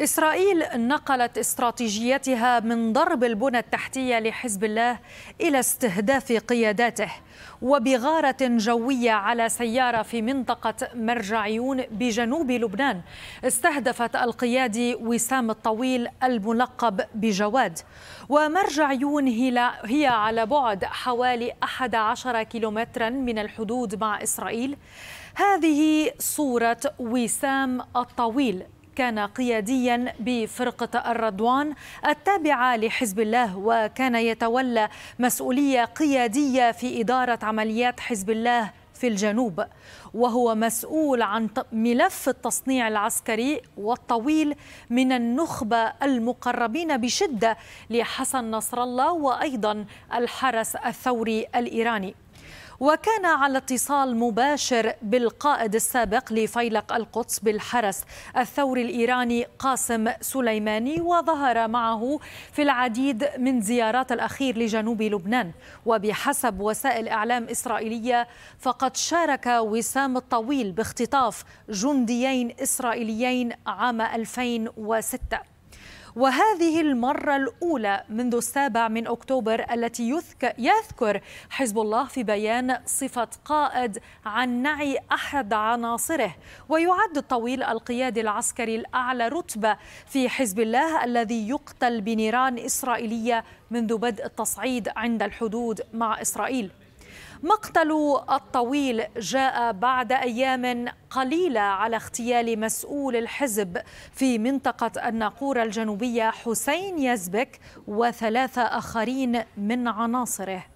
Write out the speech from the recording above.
إسرائيل نقلت استراتيجيتها من ضرب البنى التحتية لحزب الله إلى استهداف قياداته وبغارة جوية على سيارة في منطقة مرجعيون بجنوب لبنان استهدفت القيادي وسام الطويل الملقب بجواد ومرجعيون هي على بعد حوالي 11 كيلومترا من الحدود مع إسرائيل هذه صورة وسام الطويل كان قياديا بفرقة الرضوان التابعة لحزب الله وكان يتولى مسؤولية قيادية في إدارة عمليات حزب الله في الجنوب وهو مسؤول عن ملف التصنيع العسكري والطويل من النخبة المقربين بشدة لحسن نصر الله وأيضا الحرس الثوري الإيراني وكان على اتصال مباشر بالقائد السابق لفيلق القدس بالحرس الثوري الإيراني قاسم سليماني وظهر معه في العديد من زيارات الأخير لجنوب لبنان وبحسب وسائل إعلام إسرائيلية فقد شارك وسام الطويل باختطاف جنديين إسرائيليين عام 2006 وهذه المرة الأولى منذ السابع من أكتوبر التي يذكر حزب الله في بيان صفة قائد عن نعي أحد عناصره ويعد الطويل القيادي العسكري الأعلى رتبة في حزب الله الذي يقتل بنيران إسرائيلية منذ بدء التصعيد عند الحدود مع إسرائيل مقتل الطويل جاء بعد ايام قليله على اغتيال مسؤول الحزب في منطقه الناقوره الجنوبيه حسين يزبك وثلاثه اخرين من عناصره